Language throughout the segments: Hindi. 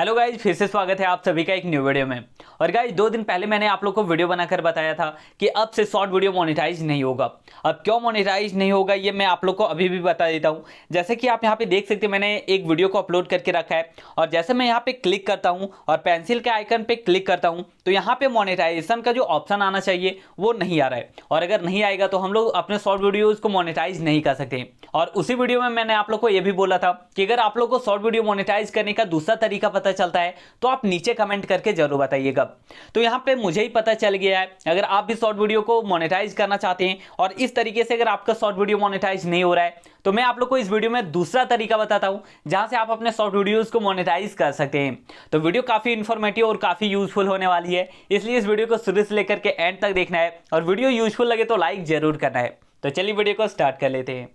हेलो गाइज फिर से स्वागत है आप सभी का एक न्यू वीडियो में और गाइज दो दिन पहले मैंने आप लोग को वीडियो बनाकर बताया था कि अब से शॉर्ट वीडियो मोनेटाइज नहीं होगा अब क्यों मोनेटाइज नहीं होगा ये मैं आप लोग को अभी भी बता देता हूँ जैसे कि आप यहाँ पे देख सकते हैं मैंने एक वीडियो को अपलोड करके रखा है और जैसे मैं यहाँ पे क्लिक करता हूँ और पेंसिल के आइकन पर क्लिक करता हूँ तो यहाँ पे मोनिटाइजेशन का जो ऑप्शन आना चाहिए वो नहीं आ रहा है और अगर नहीं आएगा तो हम लोग अपने शॉर्ट वीडियोज़ को मोनिटाइज नहीं कर सकते और उसी वीडियो में मैंने आप लोग को यह भी बोला था कि अगर आप लोग को शॉर्ट वीडियो मोनिटाइज करने का दूसरा तरीका पता चलता है तो आप नीचे कमेंट करके जरूर बताइएगा तो यहाँ पे मुझे ही पता चल गया है अगर आप भी शॉर्ट वीडियो को मोनिटाइज करना चाहते हैं और इस तरीके से अगर आपका शॉर्ट वीडियो मोनिटाइज नहीं हो रहा है तो मैं आप लोग को इस वीडियो में दूसरा तरीका बताता हूँ जहाँ से आप अपने शॉर्ट वीडियोज़ को मोनिटाइज कर सकते हैं तो वीडियो काफ़ी इन्फॉर्मेटिव और काफ़ी यूजफुल होने वाली है इसलिए इस वीडियो को शुरू से लेकर के एंड तक देखना है और वीडियो यूजफुल लगे तो लाइक ज़रूर करना है तो चलिए वीडियो को स्टार्ट कर लेते हैं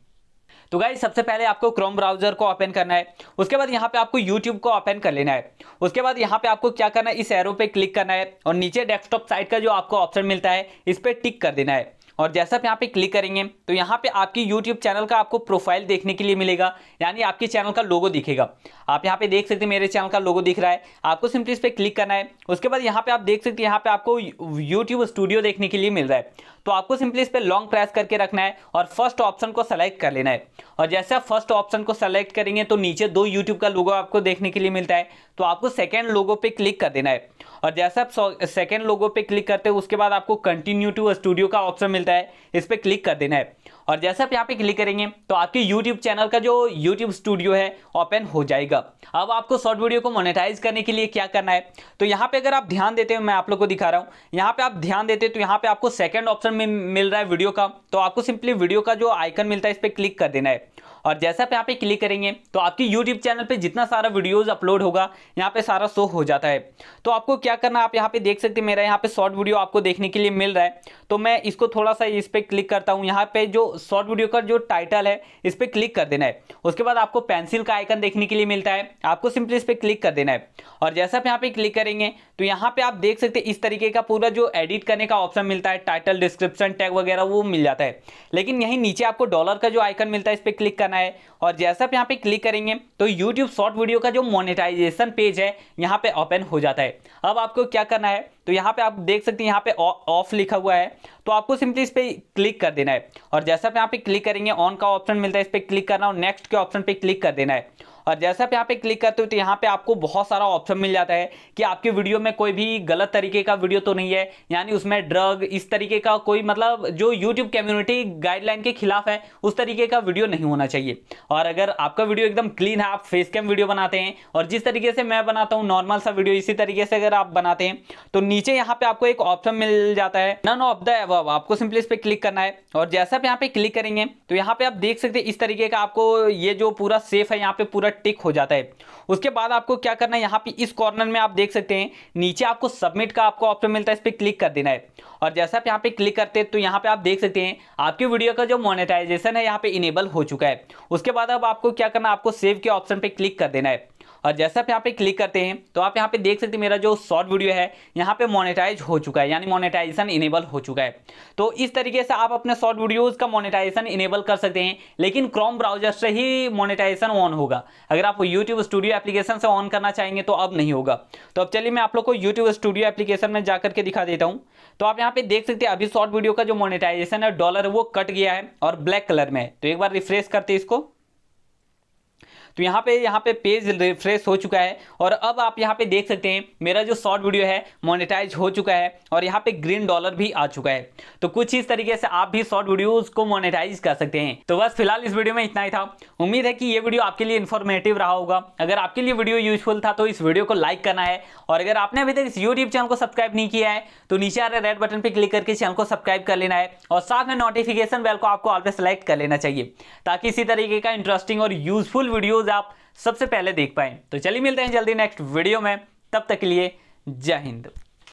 तो गाइज सबसे पहले आपको क्रोम ब्राउजर को ओपन करना है उसके बाद यहाँ पे आपको यूट्यूब को ओपन कर लेना है उसके बाद यहाँ पे आपको क्या करना है इस एरो पे क्लिक करना है और नीचे डेस्कटॉप साइट का जो आपको ऑप्शन मिलता है इस पर टिक कर देना है और जैसा आप यहाँ पे क्लिक करेंगे तो यहाँ पे आपकी यूट्यूब चैनल का आपको प्रोफाइल देखने के लिए मिलेगा यानी आपके चैनल का लोगो दिखेगा आप यहाँ पे देख सकते हैं मेरे चैनल का लोगो दिख रहा है आपको सिंपली इस पर क्लिक करना है उसके बाद यहाँ पे आप देख सकते हैं यहाँ पे आपको यूट्यूब स्टूडियो देखने के लिए मिल रहा है तो आपको सिंपली इस पर लॉन्ग प्रेस करके रखना है और फर्स्ट ऑप्शन को सेलेक्ट कर लेना है और जैसे आप फर्स्ट ऑप्शन को सेलेक्ट करेंगे तो नीचे दो यूट्यूब का लोगो आपको देखने के लिए मिलता है तो आपको सेकेंड लोगो पे क्लिक कर देना है और जैसे आप सेकेंड लोगो पे क्लिक करते हो उसके बाद आपको कंटिन्यू टू स्टूडियो का ऑप्शन मिलता है इस पर क्लिक कर देना है और जैसे आप यहाँ पे क्लिक करेंगे तो आपके YouTube चैनल का जो YouTube स्टूडियो है ओपन हो जाएगा अब आपको शॉर्ट वीडियो को मोनेटाइज करने के लिए क्या करना है तो यहाँ पे अगर आप ध्यान देते हो मैं आप लोग को दिखा रहा हूँ यहाँ पे आप ध्यान देते हो तो यहाँ पे आपको सेकंड ऑप्शन में मिल रहा है वीडियो का तो आपको सिंपली वीडियो का जो आइकन मिलता है इस पर क्लिक कर देना है और जैसे आप यहाँ पे क्लिक करेंगे तो आपकी यूट्यूब चैनल पर जितना सारा वीडियोज़ अपलोड होगा यहाँ पे सारा शो हो जाता है तो आपको क्या करना आप यहाँ पे देख सकते हैं मेरा यहाँ पे शॉर्ट वीडियो आपको देखने के लिए मिल रहा है तो मैं इसको थोड़ा सा इस पर क्लिक करता हूँ यहाँ पे जो शॉर्ट वीडियो का जो टाइटल है इस पर क्लिक कर देना है उसके बाद आपको पेंसिल का आइकन देखने के लिए मिलता है आपको सिंपली इस पर क्लिक कर देना है और जैसे आप यहाँ पे क्लिक करेंगे तो यहाँ पे आप देख सकते हैं इस तरीके का पूरा जो एडिट करने का ऑप्शन मिलता है टाइटल डिस्क्रिप्शन टैग वगैरह वो मिल जाता है लेकिन यहीं नीचे आपको डॉलर का जो आइकन मिलता है इस पर क्लिक करना करना है और जैसे आप यहाँ पे क्लिक करेंगे तो यूट्यूब शॉर्ट वीडियो का जो मोनिटाइजेशन पेज है यहाँ पे ओपन हो जाता है अब आपको क्या करना है तो यहाँ पे आप देख सकते हैं यहाँ पे ऑफ लिखा हुआ है तो आपको सिंपली इस पर क्लिक कर देना है और जैसे आप यहाँ पे क्लिक करेंगे ऑन का ऑप्शन मिलता है इस पर क्लिक करना और नेक्स्ट के ऑप्शन पर क्लिक कर देना है और जैसे आप यहाँ पे क्लिक करते हो तो यहाँ पे आपको बहुत सारा ऑप्शन मिल जाता है कि आपके वीडियो में कोई भी गलत तरीके का वीडियो तो नहीं है यानी उसमें ड्रग इस तरीके का कोई मतलब जो यूट्यूब कम्युनिटी गाइडलाइन के खिलाफ है उस तरीके का वीडियो नहीं होना चाहिए और अगर आपका वीडियो एकदम क्लीन है आप फेस कैम वीडियो बनाते हैं और जिस तरीके से मैं बनाता हूँ नॉर्मल सा वीडियो इसी तरीके से अगर आप बनाते हैं तो नीचे यहाँ पे आपको एक ऑप्शन मिल जाता है नन ऑफ द एव आपको सिंपली इस पर क्लिक करना है और जैसे आप यहाँ पे क्लिक करेंगे तो यहाँ पे आप देख सकते हैं इस तरीके का आपको ये जो पूरा सेफ है यहाँ पे पूरा टिक हो जाता है उसके बाद आपको क्या करना है यहाँ पे इस कॉर्नर में आप देख सकते हैं नीचे आपको सबमिट का आपको ऑप्शन मिलता है इस पर क्लिक कर देना है और जैसा आप यहाँ पे क्लिक करते हैं तो यहाँ पे आप देख सकते हैं आपकी वीडियो का जो मोनेटाइजेशन है यहाँ पे इनेबल हो चुका है उसके बाद अब आपको क्या करना है आपको सेव के ऑप्शन पर क्लिक कर देना है और जैसे आप यहाँ पे क्लिक करते हैं तो आप यहाँ पे देख सकते हैं मेरा जो शॉर्ट वीडियो है यहाँ पे मोनेटाइज हो चुका है यानी मोनेटाइजेशन इनेबल हो चुका है तो इस तरीके से आप अपने शॉर्ट वीडियोज़ का मोनेटाइजेशन इनेबल कर सकते हैं लेकिन क्रोम ब्राउजर से ही मोनेटाइजेशन ऑन होगा अगर आप यूट्यूब स्टूडियो एप्लीकेशन से ऑन करना चाहेंगे तो अब नहीं होगा तो अब चलिए मैं आप लोग को यूट्यूब स्टूडियो एप्लीकेशन में जा करके दिखा देता हूँ तो आप यहाँ पे देख सकते हैं अभी शॉर्ट वीडियो का जो मोनेटाइजेशन है डॉलर वो कट गया है और ब्लैक कलर में है तो एक बार रिफ्रेश करते हैं इसको तो यहाँ पे यहाँ पे पेज रिफ्रेश हो चुका है और अब आप यहाँ पे देख सकते हैं मेरा जो शॉर्ट वीडियो है मोनेटाइज हो चुका है और यहाँ पे ग्रीन डॉलर भी आ चुका है तो कुछ इस तरीके से आप भी शॉर्ट वीडियोज को मोनेटाइज कर सकते हैं तो बस फिलहाल इस वीडियो में इतना ही था उम्मीद है कि ये वीडियो आपके लिए इन्फॉर्मेटिव रहा होगा अगर आपके लिए वीडियो यूजफुल था तो इस वीडियो को लाइक करना है और अगर आपने अभी तक इस यूट्यूब चैनल को सब्सक्राइब नहीं किया है तो नीचे आ रहे रेड बटन पर क्लिक करके चैनल को सब्सक्राइब कर लेना है और साथ में नोटिफिकेशन बेल को आपको ऑलवेज सेलेक्ट कर लेना चाहिए ताकि इसी तरीके का इंटरेस्टिंग और यूजफुल वीडियो न्यूज आप सबसे पहले देख पाए तो चलिए मिलते हैं जल्दी नेक्स्ट वीडियो में तब तक के लिए जय हिंद